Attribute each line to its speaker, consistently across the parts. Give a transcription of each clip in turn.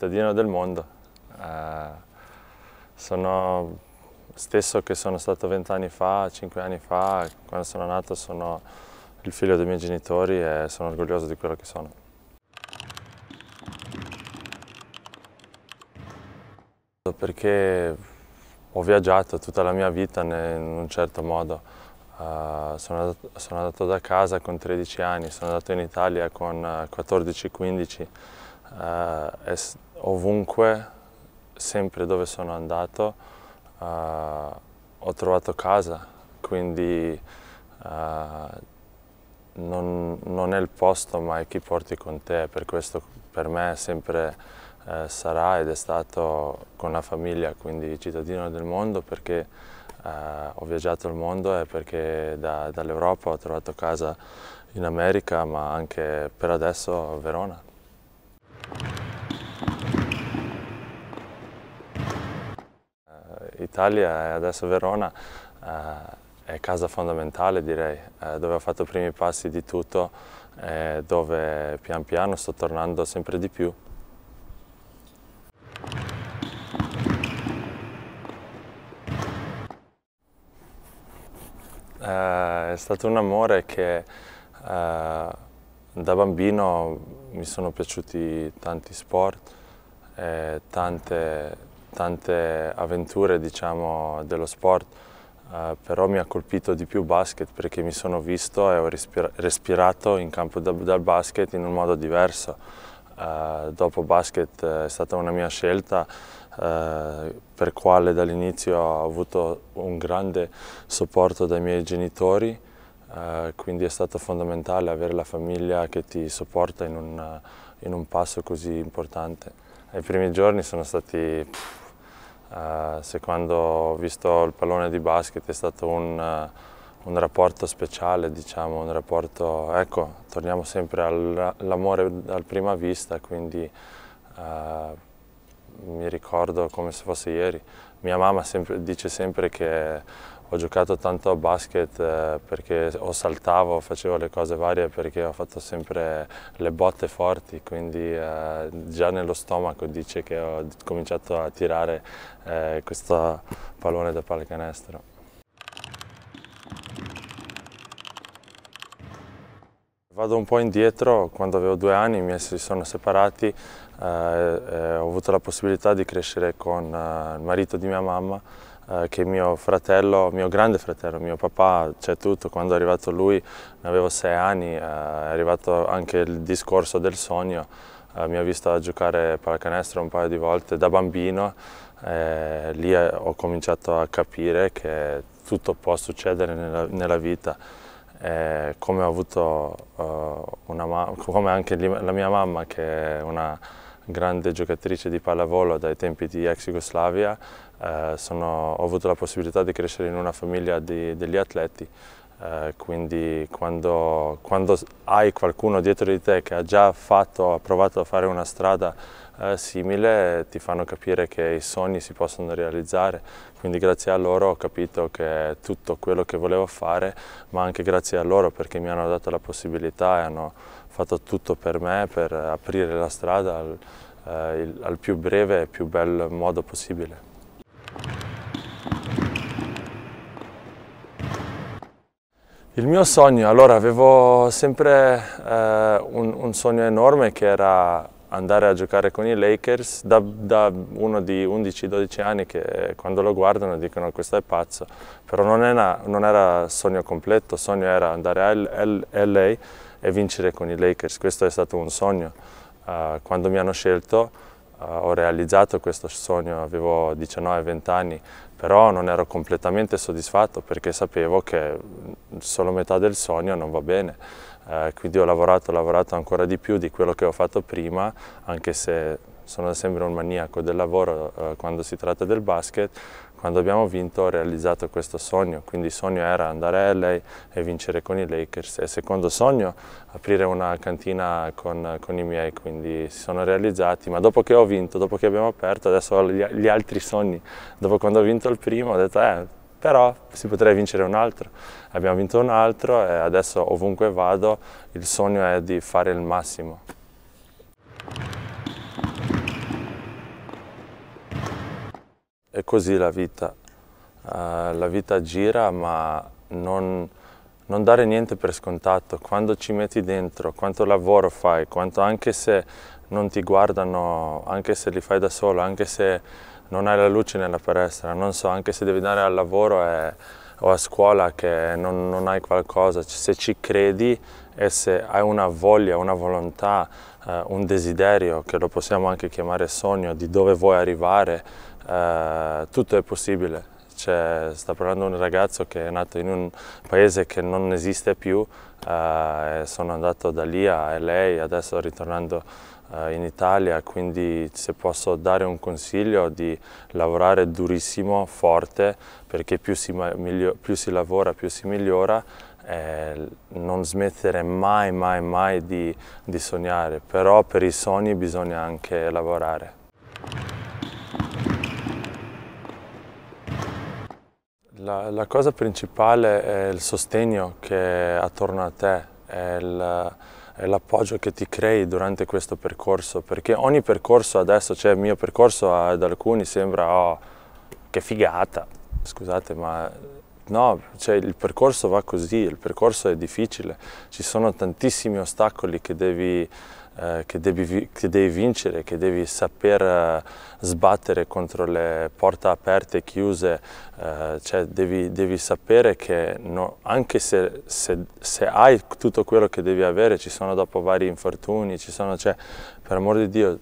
Speaker 1: cittadino del mondo. Eh, sono stesso che sono stato vent'anni fa, cinque anni fa, quando sono nato sono il figlio dei miei genitori e sono orgoglioso di quello che sono. Perché ho viaggiato tutta la mia vita in un certo modo. Uh, sono, andato, sono, andato, da casa con 13 anni, sono andato in Italia con 14-15. Uh, ovunque, sempre dove sono andato, uh, ho trovato casa, quindi uh, non, non, è il posto ma è chi porti con te, per questo per me sempre uh, sarà ed è stato con la famiglia, quindi cittadino del mondo perché ho viaggiato il mondo e perché da, dall'Europa ho trovato casa in America ma anche per adesso a Verona. Italia e adesso Verona eh, è casa fondamentale direi, eh, dove ho fatto i primi passi di tutto e eh, dove pian piano sto tornando sempre di più. Eh, è stato un amore che eh, da bambino mi sono piaciuti tanti sport, eh, tante tante avventure diciamo, dello sport, eh, però mi ha colpito di più basket perché mi sono visto e ho respirato in campo da dal basket in un modo diverso. Eh, dopo basket è stata una mia scelta eh, per quale dall'inizio ho avuto un grande supporto dai miei genitori, eh, quindi è stato fondamentale avere la famiglia che ti supporta in un, in un passo così importante. Ai primi giorni sono stati pff, eh, se quando ho visto il pallone di basket è stato un, uh, un rapporto speciale, diciamo, un rapporto, ecco, torniamo sempre all'amore al prima vista, quindi uh, mi ricordo come se fosse ieri. Mia mamma sempre, dice sempre che ho giocato tanto a basket eh, perché o saltavo, facevo le cose varie perché ho fatto sempre le botte forti, quindi eh, già nello stomaco dice che ho cominciato a tirare eh, questo pallone da pallacanestro. Vado un po' indietro, quando avevo due anni i miei si sono separati, eh, eh, ho avuto la possibilità di crescere con eh, il marito di mia mamma eh, che mio fratello, mio grande fratello, mio papà, c'è tutto, quando è arrivato lui, ne avevo sei anni, eh, è arrivato anche il discorso del sogno, eh, mi ha visto giocare pallacanestro un paio di volte da bambino, lì eh, ho cominciato a capire che tutto può succedere nella, nella vita. Eh, come, avuto, uh, come, anche la mia mamma che è una grande giocatrice di pallavolo dai tempi di ex Jugoslavia, eh, sono, ho avuto la possibilità di crescere in una famiglia di, degli atleti, eh, quindi quando, quando, hai qualcuno dietro di te che ha già fatto, ha provato a fare una strada eh, simile, ti fanno capire che i sogni si possono realizzare, quindi grazie a loro ho capito che tutto quello che volevo fare, ma anche grazie a loro perché mi hanno dato la possibilità e hanno fatto tutto per me, per aprire la strada al, eh, al più breve e più bel modo possibile. Il mio sogno, allora avevo sempre eh, un, un, sogno enorme che era andare a giocare con i Lakers da, da uno di 11-12 anni che quando lo guardano dicono questo è pazzo, però non era, non era sogno completo, il sogno era andare a LA e vincere con i Lakers, questo è stato un sogno. Uh, quando mi hanno scelto eh, ho realizzato questo sogno, avevo 19-20 anni, però non ero completamente soddisfatto perché sapevo che mm, solo metà del sogno non va bene. Eh, quindi ho lavorato, ho lavorato ancora di più di quello che ho fatto prima, anche se sono sempre un maniaco del lavoro eh, quando si tratta del basket, quando abbiamo vinto ho realizzato questo sogno, quindi il sogno era andare a LA e vincere con i Lakers e il secondo sogno aprire una cantina con, con, i miei, quindi si sono realizzati, ma dopo che ho vinto, dopo che abbiamo aperto, adesso ho gli, gli altri sogni, dopo quando ho vinto il primo ho detto eh, però si potrebbe vincere un altro. Abbiamo vinto un altro e adesso ovunque vado il sogno è di fare il massimo. È così la vita. Uh, la vita gira, ma non, non, dare niente per scontato. Quando ci metti dentro, quanto lavoro fai, quanto anche se non ti guardano, anche se li fai da solo, anche se non hai la luce nella palestra, non so, anche se devi andare al lavoro e, o a scuola che non, non hai qualcosa, se ci credi e se hai una voglia, una volontà, eh, un desiderio, che lo possiamo anche chiamare sogno, di dove vuoi arrivare, eh, tutto è possibile. Cioè, sta parlando un ragazzo che è nato in un paese che non esiste più, eh, sono andato da lì a lei, adesso ritornando eh, in Italia, quindi se posso dare un consiglio di lavorare durissimo, forte, perché più si, più si lavora, più si migliora eh, non smettere mai, mai, mai di, di sognare, però per i sogni bisogna anche lavorare. La, la, cosa principale è il sostegno che è attorno a te, è l'appoggio che ti crei durante questo percorso, perché ogni percorso adesso, cioè il mio percorso ad alcuni sembra oh, che figata, scusate ma No, cioè il percorso va così, il percorso è difficile, ci sono tantissimi ostacoli che devi, eh, che devi, che devi vincere, che devi saper eh, sbattere contro le porte aperte e chiuse, eh, cioè devi, devi, sapere che no, anche se, se, se, hai tutto quello che devi avere, ci sono dopo vari infortuni, sono, cioè, per amor di Dio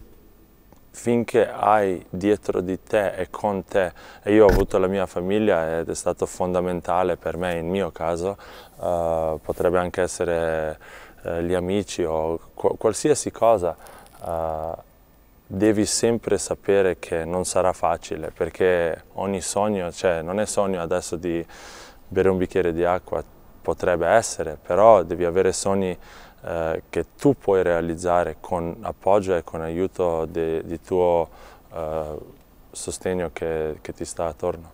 Speaker 1: finché hai dietro di te e con te, e io ho avuto la mia famiglia ed è stato fondamentale per me, in mio caso, uh, potrebbe anche essere uh, gli amici o qu- qualsiasi cosa, uh, devi sempre sapere che non sarà facile, perché ogni sogno, cioè non è sogno adesso di bere un bicchiere di acqua, potrebbe essere, però devi avere sogni eh, che tu puoi realizzare con appoggio e con aiuto di, tuo eh, sostegno che, che ti sta attorno.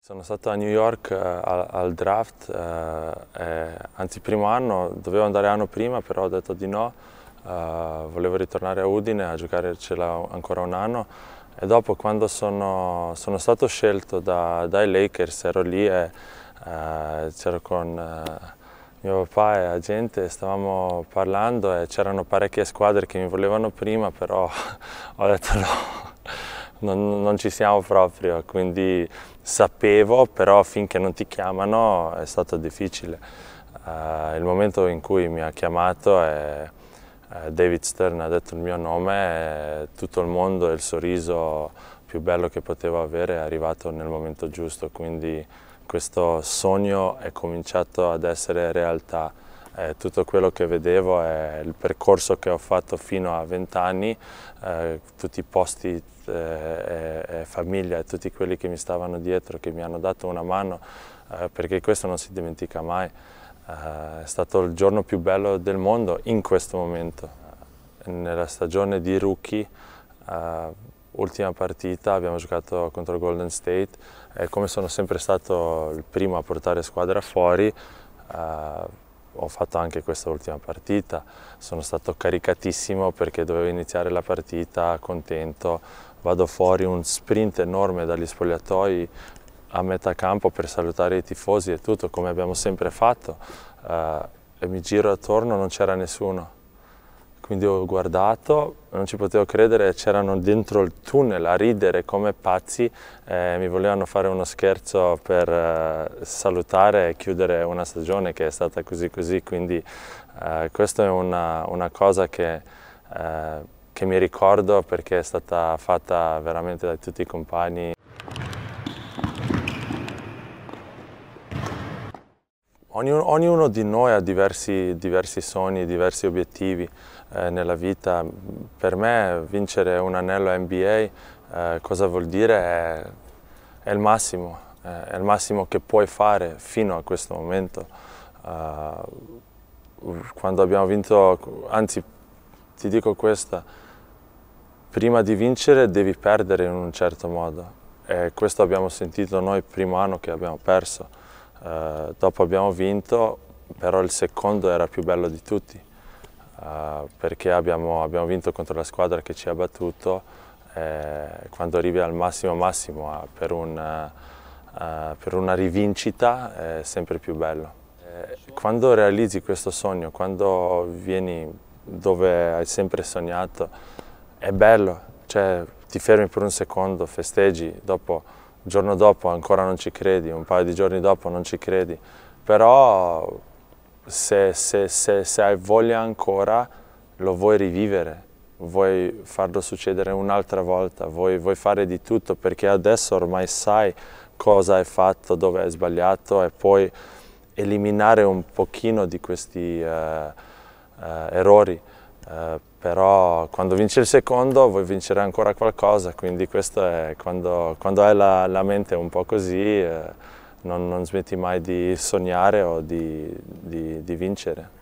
Speaker 1: Sono stato a New York eh, al, al draft, eh, anzi primo anno, dovevo andare l'anno prima però ho detto di no, eh, volevo ritornare a Udine a giocarcela ancora un anno e dopo quando sono, sono stato scelto da, dai Lakers, ero lì e eh, c'ero con eh, mio papà e la gente, stavamo parlando e c'erano parecchie squadre che mi volevano prima, però ho detto no, non, non, ci siamo proprio, quindi sapevo, però finché non ti chiamano è stato difficile. Uh, il momento in cui mi ha chiamato è eh, David Stern ha detto il mio nome, eh, tutto il mondo e il sorriso più bello che potevo avere è arrivato nel momento giusto, quindi questo sogno è cominciato ad essere realtà. Eh, tutto quello che vedevo è il percorso che ho fatto fino a 20 anni, eh, tutti i posti eh, e, e famiglia e tutti quelli che mi stavano dietro, che mi hanno dato una mano, eh, perché questo non si dimentica mai. Eh, è stato il giorno più bello del mondo in questo momento. Eh, nella stagione di rookie, eh, ultima partita, abbiamo giocato contro il Golden State e come sono sempre stato il primo a portare squadra fuori, ho fatto anche questa ultima partita. Sono stato caricatissimo perché dovevo iniziare la partita contento. Vado fuori un sprint enorme dagli spogliatoi, a metà campo per salutare i tifosi e tutto, come abbiamo sempre fatto, eh, e mi giro attorno, non c'era nessuno. Quindi ho guardato, non ci potevo credere, c'erano dentro il tunnel a ridere come pazzi, eh, mi volevano fare uno scherzo per eh, salutare e chiudere una stagione che è stata così così, quindi eh, questa è una, una cosa che eh, che mi ricordo perché è stata fatta veramente da tutti i compagni. Ognuno, ognuno, di noi ha diversi, diversi sogni, diversi obiettivi eh, nella vita. Per me vincere un anello NBA eh, cosa vuol dire? È, è il massimo, eh, è il massimo che puoi fare fino a questo momento. Uh, quando abbiamo vinto, anzi ti dico questa, prima di vincere devi perdere in un certo modo e questo abbiamo sentito noi il primo anno che abbiamo perso eh, dopo abbiamo vinto, però il secondo era più bello di tutti, uh, perché abbiamo, abbiamo, vinto contro la squadra che ci ha battuto eh, quando arrivi al massimo massimo uh, per, un, per, una rivincita è sempre più bello. quando realizzi questo sogno, quando vieni dove hai sempre sognato, è bello, cioè ti fermi per un secondo, festeggi, dopo il giorno dopo ancora non ci credi, un paio di giorni dopo non ci credi, però se, se, se, se hai voglia ancora lo vuoi rivivere, vuoi farlo succedere un'altra volta, vuoi, vuoi, fare di tutto perché adesso ormai sai cosa hai fatto, dove hai sbagliato e puoi eliminare un pochino di questi uh, uh, errori eh, però quando vinci il secondo vuoi vincere ancora qualcosa, quindi questo è quando, quando hai la, la, mente un po' così eh, non, non, smetti mai di sognare o di, di, di vincere.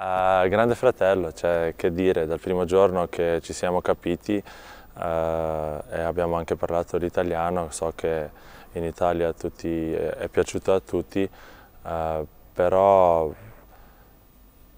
Speaker 1: Uh, grande fratello, cioè, che dire, dal primo giorno che ci siamo capiti uh, e abbiamo anche parlato l'italiano, so che in Italia tutti, è, è piaciuto a tutti, eh, però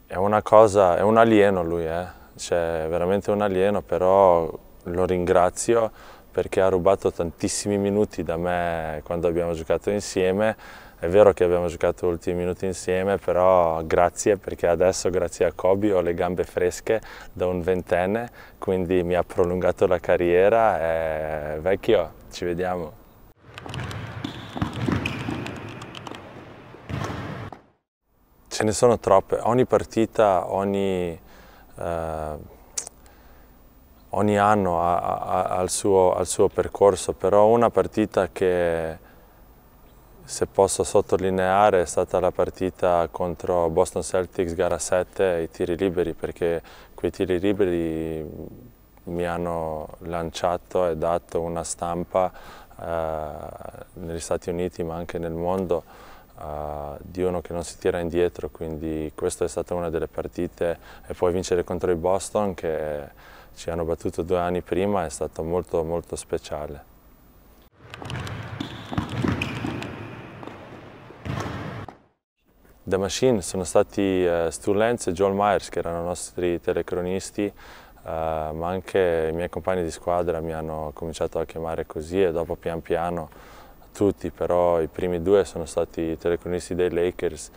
Speaker 1: è una cosa, è un alieno lui, eh? cioè, veramente un alieno, però lo ringrazio perché ha rubato tantissimi minuti da me quando abbiamo giocato insieme. È vero che abbiamo giocato gli ultimi minuti insieme, però grazie perché adesso grazie a Kobe ho le gambe fresche da un ventenne, quindi mi ha prolungato la carriera e vecchio, ci vediamo. Ce ne sono troppe, ogni partita, ogni, eh, ogni anno ha, ha, ha il suo, il suo percorso, però una partita che se posso sottolineare è stata la partita contro Boston Celtics gara 7 i tiri liberi perché quei tiri liberi mi hanno lanciato e dato una stampa eh, negli Stati Uniti ma anche nel mondo a di uno che non si tira indietro, quindi questa è stata una delle partite e poi vincere contro i Boston che ci hanno battuto due anni prima è stato molto molto speciale. The Machine sono stati uh, Stu Lenz e Joel Myers che erano i nostri telecronisti Uh, ma anche i miei compagni di squadra mi hanno cominciato a chiamare così e dopo pian piano tutti, però i primi due sono stati i telecronisti dei Lakers,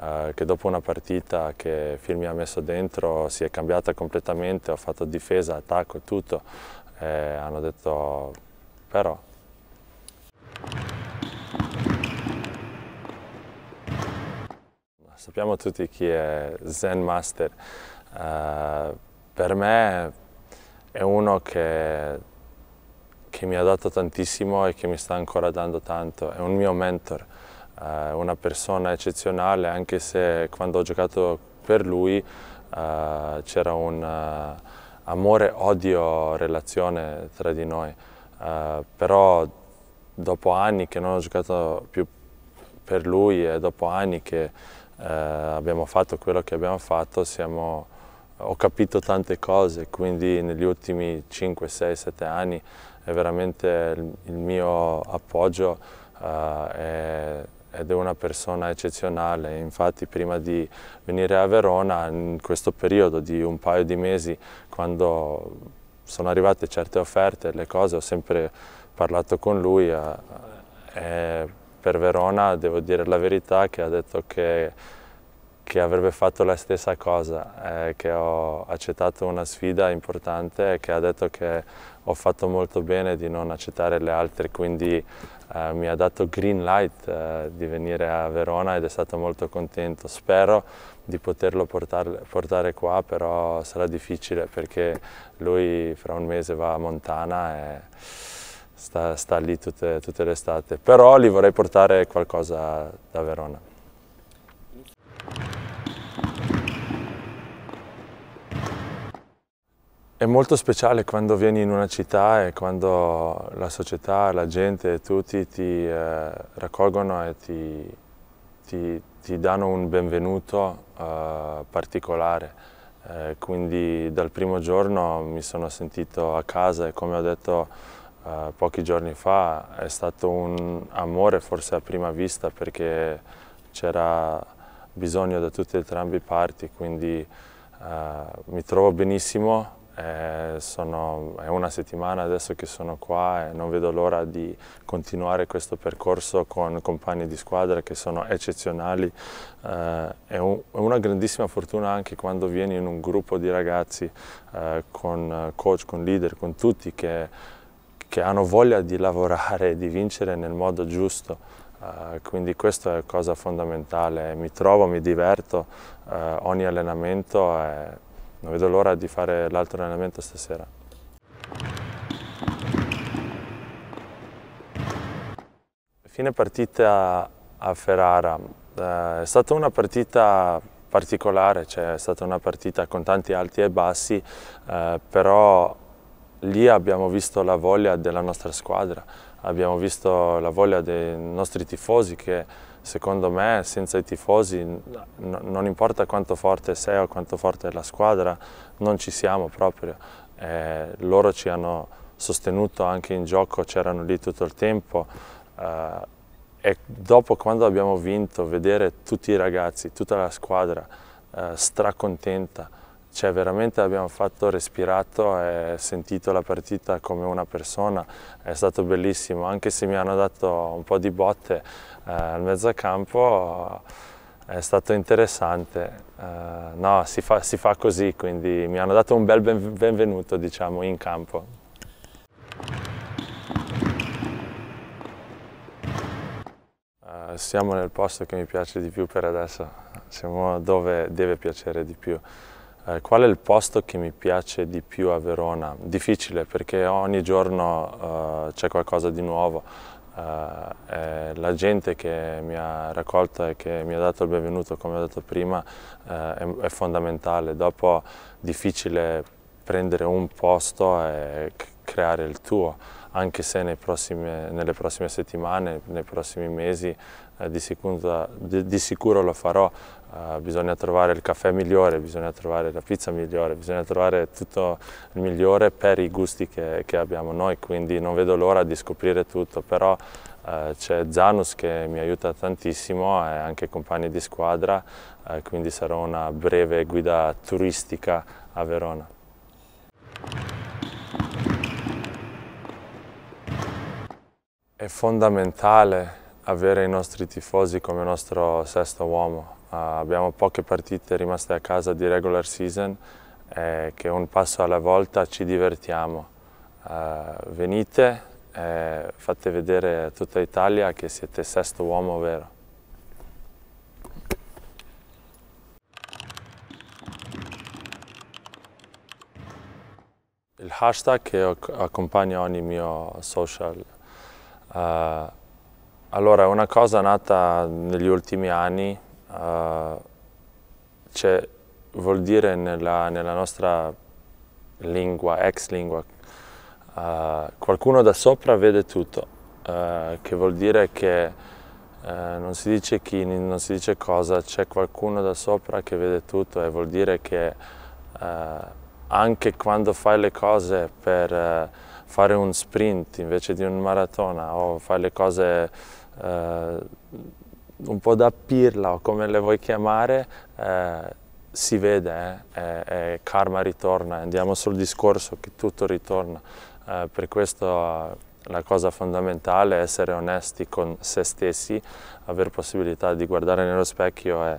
Speaker 1: eh, che dopo una partita che Phil mi ha messo dentro si è cambiata completamente, ho fatto difesa, attacco, tutto. Eh, hanno detto però. Sappiamo tutti chi è Zen Master. Eh, per me è uno che che mi ha dato tantissimo e che mi sta ancora dando tanto. È un mio mentor, eh, una persona eccezionale, anche se quando ho giocato per lui eh, c'era un eh, amore-odio relazione tra di noi. Uh, però dopo anni che non ho giocato più per lui e dopo anni che uh, abbiamo fatto quello che abbiamo fatto, siamo, ho capito tante cose, quindi negli ultimi 5, 6, 7 anni è veramente il, mio appoggio uh, è, ed è una persona eccezionale. Infatti prima di venire a Verona, in questo periodo di un paio di mesi, quando sono arrivate certe offerte, le cose, ho sempre parlato con lui. Uh, per Verona devo dire la verità che ha detto che, che avrebbe fatto la stessa cosa, eh, che ho accettato una sfida importante e che ha detto che ho fatto molto bene di non accettare le altre, quindi eh, mi ha dato green light eh, di venire a Verona ed è stato molto contento. Spero di poterlo portare, portare qua, però sarà difficile perché lui fra un mese va a Montana e sta, sta lì tutte, tutte l'estate. Però gli vorrei portare qualcosa da Verona. È molto speciale quando vieni in una città e quando la società, la gente, tutti ti eh, raccolgono e ti, ti, ti, danno un benvenuto eh, particolare. Eh, quindi dal primo giorno mi sono sentito a casa e come ho detto eh, pochi giorni fa è stato un amore forse a prima vista perché c'era bisogno da tutte e entrambe le parti, quindi eh, mi trovo benissimo eh, sono, è una settimana adesso che sono qua e non vedo l'ora di continuare questo percorso con compagni di squadra che sono eccezionali. Eh, è, un, è, una grandissima fortuna anche quando vieni in un gruppo di ragazzi eh, con coach, con leader, con tutti che, che hanno voglia di lavorare e di vincere nel modo giusto. Uh, quindi questa è cosa fondamentale, mi trovo, mi diverto, uh, ogni allenamento è, non vedo l'ora di fare l'altro allenamento stasera. Fine partita a Ferrara. Eh, è stata una partita particolare, cioè è stata una partita con tanti alti e bassi, eh, però lì abbiamo visto la voglia della nostra squadra, abbiamo visto la voglia dei nostri tifosi che secondo me senza i tifosi no, non importa quanto forte sei o quanto forte è la squadra, non ci siamo proprio. Eh, loro ci hanno sostenuto anche in gioco, c'erano lì tutto il tempo. Eh, e dopo quando abbiamo vinto, vedere tutti i ragazzi, tutta la squadra eh, stracontenta, cioè veramente abbiamo fatto, respirato e sentito la partita come una persona, è stato bellissimo, anche se mi hanno dato un po' di botte eh, al mezzacampo è stato interessante. Eh, no, si fa, si fa, così, quindi mi hanno dato un bel benvenuto diciamo in campo. Eh, siamo nel posto che mi piace di più per adesso, siamo dove deve piacere di più. Eh, qual è il posto che mi piace di più a Verona? Difficile perché ogni giorno eh, c'è qualcosa di nuovo. Eh, la gente che mi ha raccolto e che mi ha dato il benvenuto, come ho detto prima, eh, è, è, fondamentale. Dopo difficile prendere un posto e creare il tuo, anche se prossime, nelle prossime settimane, nei prossimi mesi, eh, di, sicuro, di, di sicuro lo farò. Eh, bisogna trovare il caffè migliore, bisogna trovare la pizza migliore, bisogna trovare tutto il migliore per i gusti che, che abbiamo noi, quindi non vedo l'ora di scoprire tutto, però uh, c'è Zanus che mi aiuta tantissimo e anche compagni di squadra, uh, quindi sarò una breve guida turistica a Verona. È fondamentale avere i nostri tifosi come nostro sesto uomo, Ah, abbiamo poche partite rimaste a casa di regular season eh, che un passo alla volta ci divertiamo. Eh, venite, eh, fate vedere a tutta Italia che siete sesto uomo vero. Il hashtag che accompagna ogni mio social. Eh, allora, è una cosa nata negli ultimi anni, uh, cioè, vuol dire nella, nella, nostra lingua, ex lingua, uh, qualcuno da sopra vede tutto, uh, che vuol dire che non si dice chi, non si dice cosa, c'è qualcuno da sopra che vede tutto e vuol dire che anche quando fai le cose per fare un sprint invece di un maratona o fai le cose un po' da pirla o come le vuoi chiamare, eh, si vede, eh? e, e karma ritorna, andiamo sul discorso che tutto ritorna, eh, per questo eh, la cosa fondamentale è essere onesti con se stessi, avere possibilità di guardare nello specchio e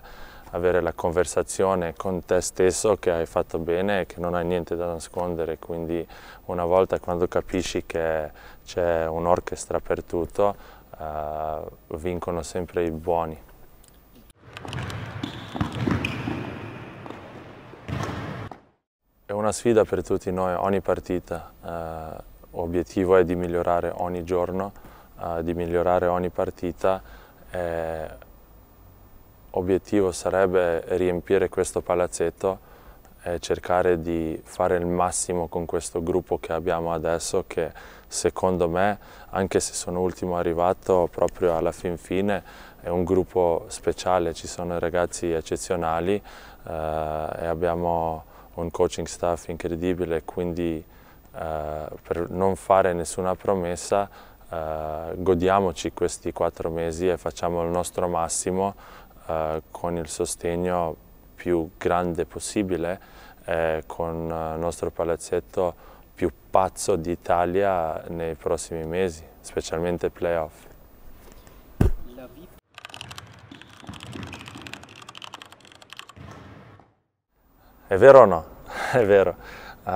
Speaker 1: avere la conversazione con te stesso che hai fatto bene e che non hai niente da nascondere, quindi una volta quando capisci che c'è un'orchestra per tutto, uh, vincono sempre i buoni. È una sfida per tutti noi, ogni partita. Uh, obiettivo è di migliorare ogni giorno, uh, di migliorare ogni partita. L'obiettivo sarebbe riempire questo palazzetto e cercare di fare il massimo con questo gruppo che abbiamo adesso che secondo me, anche se sono ultimo arrivato proprio alla fin fine, è un gruppo speciale, ci sono ragazzi eccezionali eh, e abbiamo un coaching staff incredibile, quindi eh, per non fare nessuna promessa eh, godiamoci questi quattro mesi e facciamo il nostro massimo eh, con il sostegno più grande possibile, eh, con eh, il nostro palazzetto più pazzo d'Italia nei prossimi mesi, specialmente playoff. È vero o no? È vero. Uh,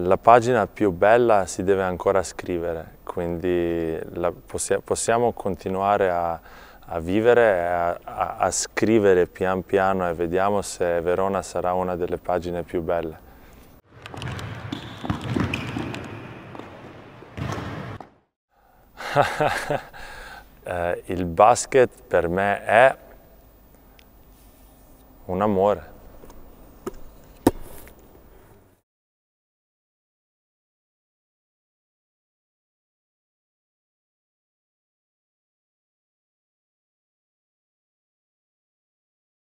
Speaker 1: la pagina più bella si deve ancora scrivere, quindi la, possi possiamo continuare a, a vivere, a, a, a, scrivere pian piano e vediamo se Verona sarà una delle pagine più belle. Eh, il basket per me è un amore.